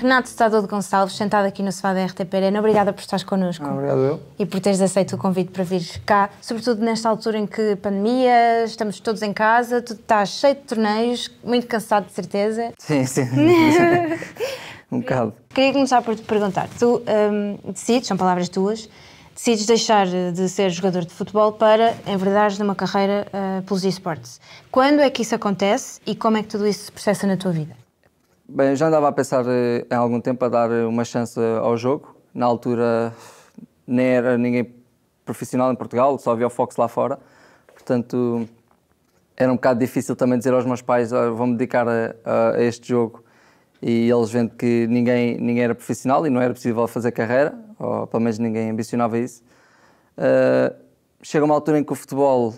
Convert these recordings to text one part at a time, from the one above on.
Renato Estador de Gonçalves, sentado aqui no sofá da RTP Arena, obrigada por estares connosco. Ah, obrigado eu. E por teres aceito o convite para vir cá, sobretudo nesta altura em que pandemia, estamos todos em casa, tu estás cheio de torneios, muito cansado de certeza. Sim, sim. um bocado. Queria começar por te perguntar, tu um, decides, são palavras tuas, decides deixar de ser jogador de futebol para enverdares numa carreira uh, pelos esportes. Quando é que isso acontece e como é que tudo isso se processa na tua vida? Bem, já andava a pensar eh, há algum tempo a dar eh, uma chance eh, ao jogo. Na altura nem era ninguém profissional em Portugal, só havia o Fox lá fora. Portanto, era um bocado difícil também dizer aos meus pais, vou-me dedicar a, a, este jogo. E eles vendo que ninguém, ninguém era profissional e não era possível fazer carreira, ou pelo menos ninguém ambicionava isso. Uh, chega uma altura em que o futebol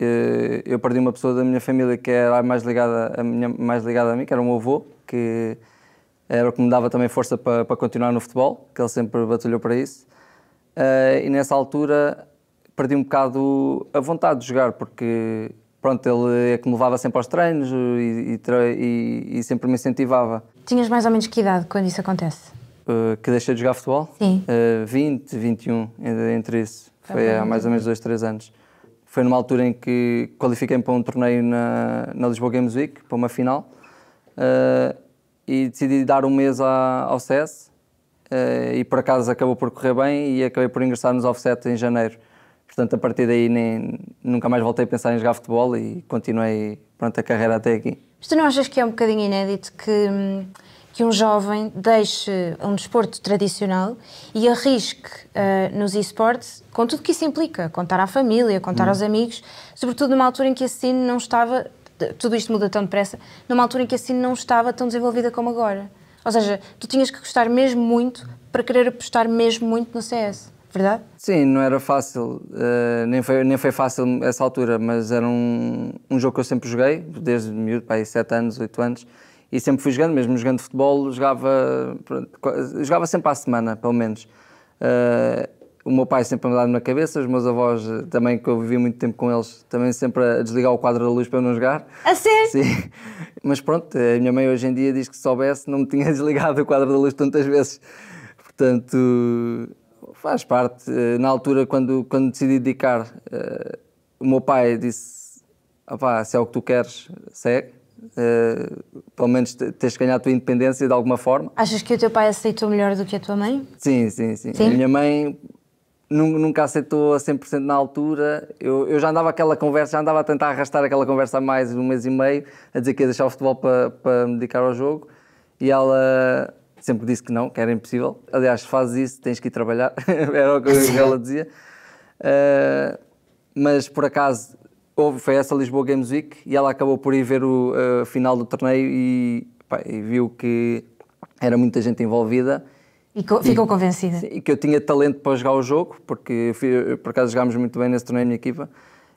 eh, eu perdi uma pessoa da minha família que era mais ligada a, minha, mais ligada a mim, que era o meu avô, que era o que me dava também força para, para continuar no futebol, que ele sempre batalhou para isso. Eh, e nessa altura perdi um bocado a vontade de jogar, porque pronto, ele é que me levava sempre aos treinos e, e, e sempre me incentivava. Tinhas mais ou menos que idade quando isso acontece? Uh, que deixei de jogar futebol? Sim. Uh, 20, 21, entre isso. Foi, Foi há mais ou menos dois, três anos. Foi numa altura em que qualifiquei para um torneio na, na Lisboa Games Week, para uma final, uh, e decidi dar um mês à, ao CS. Uh, eh, e por acaso acabou por correr bem e acabei por ingressar nos offset em janeiro. Portanto, a partir daí nem, nunca mais voltei a pensar em jogar futebol e continuei pronto, a carreira até aqui. Mas tu não achas que é um bocadinho inédito que hum, que um jovem deixe um desporto tradicional e arrisque uh, nos esportes, com tudo que isso implica, contar à família, contar hum. aos amigos, sobretudo numa altura em que a Cine não estava, tudo isto muda tão depressa, numa altura em que a Cine não estava tão desenvolvida como agora. Ou seja, tu tinhas que gostar mesmo muito para querer apostar mesmo muito no CS, verdade? Sim, não era fácil, uh, nem, foi, nem foi fácil essa altura, mas era um, um jogo que eu sempre joguei, desde miúdo, para aí 7 anos, 8 anos, e sempre fui jogando, mesmo jogando futebol, jogava, pronto, jogava sempre à semana, pelo menos. Uh, o meu pai sempre a me dar na cabeça, os meus avós eh, também, que eu vivi muito tempo com eles, também sempre a desligar o quadro da luz para eu não jogar. A sério? Sim. Mas pronto, a minha mãe hoje em dia diz que se soubesse não me tinha desligado o quadro da luz tantas vezes. Portanto, faz parte. Eh, na altura, quando, quando decidi dedicar, uh, o meu pai disse: ah, se é o que tu queres, segue. Eh, pelo menos tens de ganhar a tua independência de alguma forma. Achas que o teu pai aceitou melhor do que a tua mãe? Sim, sim, sim. sim? A minha mãe nunca aceitou a 100% na altura. Eu, eu já andava aquela conversa, já andava a tentar arrastar aquela conversa há mais um mês e meio, a dizer que ia deixar o futebol para, para me dedicar ao jogo. E ela sempre disse que não, que era impossível. Aliás, fazes isso, tens que ir trabalhar. era o que ela dizia. Uh, mas por acaso houve, foi essa Lisboa Games Week e ela acabou por ir ver o uh, final do torneio e, pá, e, viu que era muita gente envolvida. E co ficou e, convencida. E que eu tinha talento para jogar o jogo, porque fui, por acaso jogámos muito bem nesse torneio, minha equipa.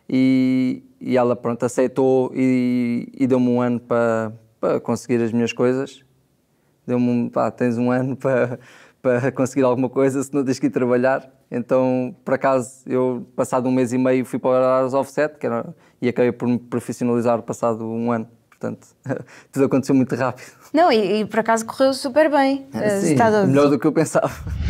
E, e ela, pronto, aceitou e, e deu-me um ano para, para conseguir as minhas coisas. Deu-me, tens um ano para para conseguir alguma coisa se não tens que ir trabalhar. Então, por acaso, eu passado um mês e meio fui para as offset que era, e acabei por me profissionalizar passado um ano. Portanto, tudo aconteceu muito rápido. Não, e, e por acaso correu super bem. Sim, eh, melhor do que eu pensava.